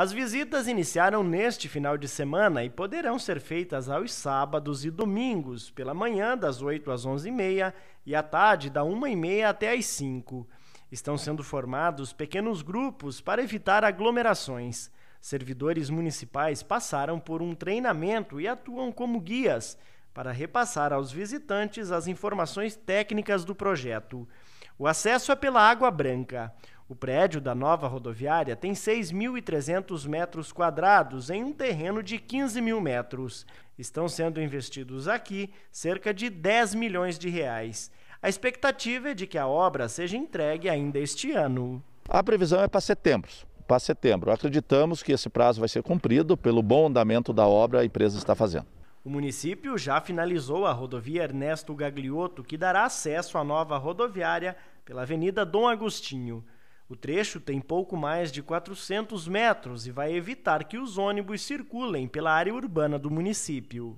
As visitas iniciaram neste final de semana e poderão ser feitas aos sábados e domingos, pela manhã das 8 às 11h30 e à tarde da 1h30 até às 5 Estão sendo formados pequenos grupos para evitar aglomerações. Servidores municipais passaram por um treinamento e atuam como guias para repassar aos visitantes as informações técnicas do projeto. O acesso é pela Água Branca. O prédio da nova rodoviária tem 6.300 metros quadrados em um terreno de 15 mil metros. Estão sendo investidos aqui cerca de 10 milhões de reais. A expectativa é de que a obra seja entregue ainda este ano. A previsão é para setembro. Para setembro. Acreditamos que esse prazo vai ser cumprido pelo bom andamento da obra a empresa está fazendo. O município já finalizou a rodovia Ernesto Gagliotto, que dará acesso à nova rodoviária pela Avenida Dom Agostinho. O trecho tem pouco mais de 400 metros e vai evitar que os ônibus circulem pela área urbana do município.